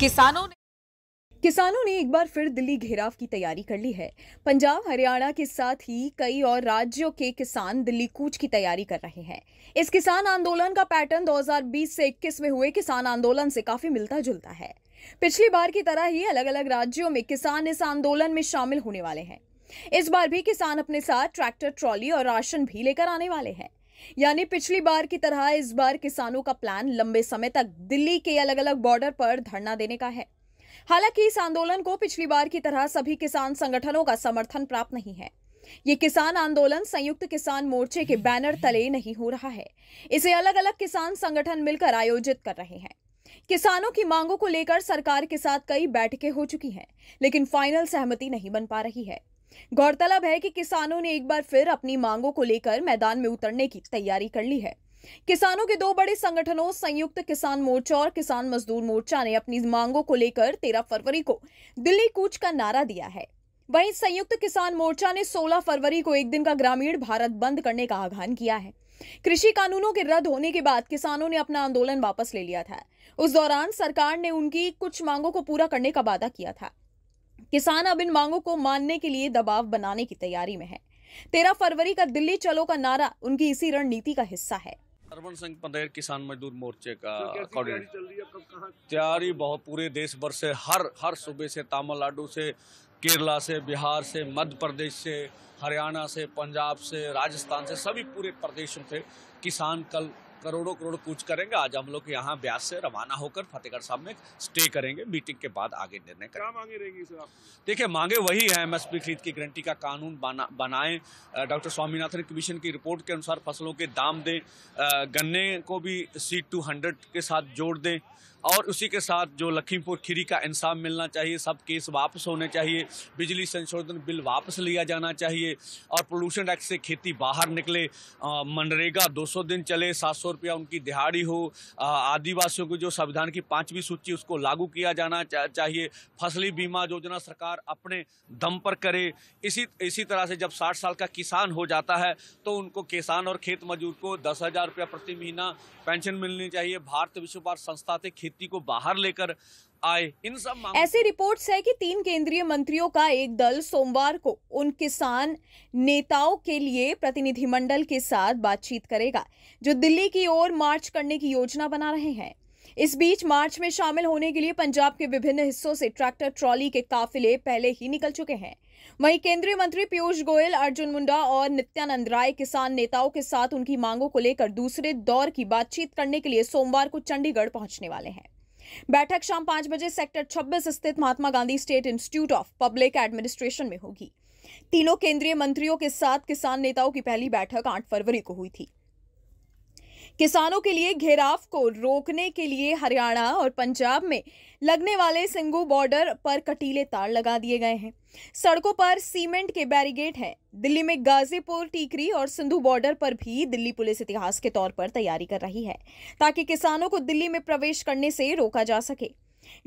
किसानों ने किसानों ने एक बार फिर दिल्ली घेराव की तैयारी कर ली है पंजाब हरियाणा के साथ ही कई और राज्यों के किसान दिल्ली कूच की तैयारी कर रहे हैं इस किसान आंदोलन का पैटर्न 2020 से 21 में हुए किसान आंदोलन से काफी मिलता जुलता है पिछली बार की तरह ही अलग अलग राज्यों में किसान इस आंदोलन में शामिल होने वाले हैं इस बार भी किसान अपने साथ ट्रैक्टर ट्रॉली और राशन भी लेकर आने वाले हैं यानी पिछली बार की तरह इस बार किसानों का प्लान लंबे समय तक दिल्ली के अलग अलग बॉर्डर पर धरना देने का है हालांकि इस आंदोलन को पिछली बार की तरह सभी किसान संगठनों का समर्थन प्राप्त नहीं है ये किसान आंदोलन संयुक्त किसान मोर्चे के बैनर तले नहीं हो रहा है इसे अलग अलग किसान संगठन मिलकर आयोजित कर रहे हैं किसानों की मांगों को लेकर सरकार के साथ कई बैठकें हो चुकी हैं लेकिन फाइनल सहमति नहीं बन पा रही है गौरतलब है कि किसानों ने एक बार फिर अपनी मांगों को लेकर मैदान में उतरने की तैयारी कर ली है किसानों के दो बड़े संगठनों संयुक्त किसान मोर्चा और किसान मजदूर मोर्चा ने अपनी मांगों को लेकर तेरह फरवरी को दिल्ली कूच का नारा दिया है वहीं संयुक्त किसान मोर्चा ने 16 फरवरी को एक दिन का ग्रामीण भारत बंद करने का आह्वान किया है कृषि कानूनों के रद्द होने के बाद किसानों ने अपना आंदोलन वापस ले लिया था उस दौरान सरकार ने उनकी कुछ मांगों को पूरा करने का वादा किया था किसान अब इन मांगों को मानने के लिए दबाव बनाने की तैयारी में है तेरह फरवरी का दिल्ली चलो का नारा उनकी इसी रणनीति का हिस्सा है सरवण संघ पंधेर किसान मजदूर मोर्चे का तो तैयारी बहुत पूरे देश भर से हर हर सूबे से तमिलनाडु से केरला से बिहार से मध्य प्रदेश से हरियाणा से पंजाब से राजस्थान से सभी पूरे प्रदेशों से किसान कल करोड़ों करोड़ कूच करेंगे आज हम लोग यहाँ ब्यास से रवाना होकर फतेहगढ़ साहब में स्टे करेंगे मीटिंग के बाद आगे निर्णय करेंगे क्या मांगे रहेगी सर देखिए मांगे वही है एमएसपी खरीद की गारंटी का कानून बना बनाए डॉक्टर स्वामीनाथन कमीशन की रिपोर्ट के अनुसार फसलों के दाम दें गन्ने को भी सी टू हंड्रेड के साथ जोड़ दें और उसी के साथ जो लखीमपुर खीरी का इंसाफ मिलना चाहिए सब केस वापस होने चाहिए बिजली संशोधन बिल वापस लिया जाना चाहिए और पोल्यूशन एक्ट से खेती बाहर निकले मनरेगा मनरेगा 200 दिन चले सात सौ रुपया उनकी दिहाड़ी हो आदिवासियों को जो संविधान की पाँचवीं सूची उसको लागू किया जाना चा, चाहिए फसली बीमा योजना सरकार अपने दम पर करे इसी इसी तरह से जब साठ साल का किसान हो जाता है तो उनको किसान और खेत मजदूर को दस हज़ार रुपया प्रति महीना पेंशन मिलनी चाहिए भारत विश्व भारत संस्था से खेती व्यक्ति को बाहर लेकर आए इन सब ऐसी रिपोर्ट है कि तीन केंद्रीय मंत्रियों का एक दल सोमवार को उन किसान नेताओं के लिए प्रतिनिधिमंडल के साथ बातचीत करेगा जो दिल्ली की ओर मार्च करने की योजना बना रहे हैं इस बीच मार्च में शामिल होने के लिए पंजाब के विभिन्न हिस्सों से ट्रैक्टर ट्रॉली के काफिले पहले ही निकल चुके हैं वहीं केंद्रीय मंत्री पीयूष गोयल अर्जुन मुंडा और नित्यानंद राय किसान नेताओं के साथ उनकी मांगों को लेकर दूसरे दौर की बातचीत करने के लिए सोमवार को चंडीगढ़ पहुंचने वाले हैं बैठक शाम पांच बजे सेक्टर 26 स्थित Mahatma Gandhi state institute of public administration में होगी तीनों केंद्रीय मंत्रियों के साथ किसान नेताओं की पहली बैठक आठ फरवरी को हुई थी किसानों के लिए घेराव को रोकने के लिए हरियाणा और पंजाब में लगने वाले सिंगू बॉर्डर पर कटीले तार लगा दिए गए हैं सड़कों पर सीमेंट के बैरिगेट हैं दिल्ली में गाजीपुर टीकरी और सिंधु बॉर्डर पर भी दिल्ली पुलिस इतिहास के तौर पर तैयारी कर रही है ताकि किसानों को दिल्ली में प्रवेश करने से रोका जा सके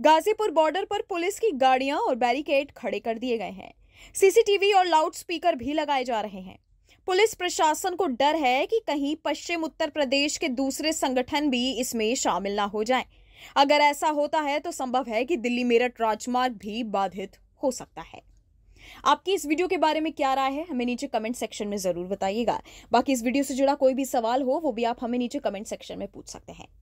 गाजीपुर बॉर्डर पर पुलिस की गाड़ियां और बैरिकेड खड़े कर दिए गए हैं सीसीटीवी और स्पीकर भी लगाए जा रहे हैं पुलिस प्रशासन को डर है कि कहीं पश्चिम उत्तर प्रदेश के दूसरे संगठन भी इसमें शामिल ना हो जाएं। अगर ऐसा होता है तो संभव है कि दिल्ली मेरठ राजमार्ग भी बाधित हो सकता है आपकी इस वीडियो के बारे में क्या राय है हमें नीचे कमेंट सेक्शन में जरूर बताइएगा बाकी इस वीडियो से जुड़ा कोई भी सवाल हो वो भी आप हमें नीचे कमेंट सेक्शन में पूछ सकते हैं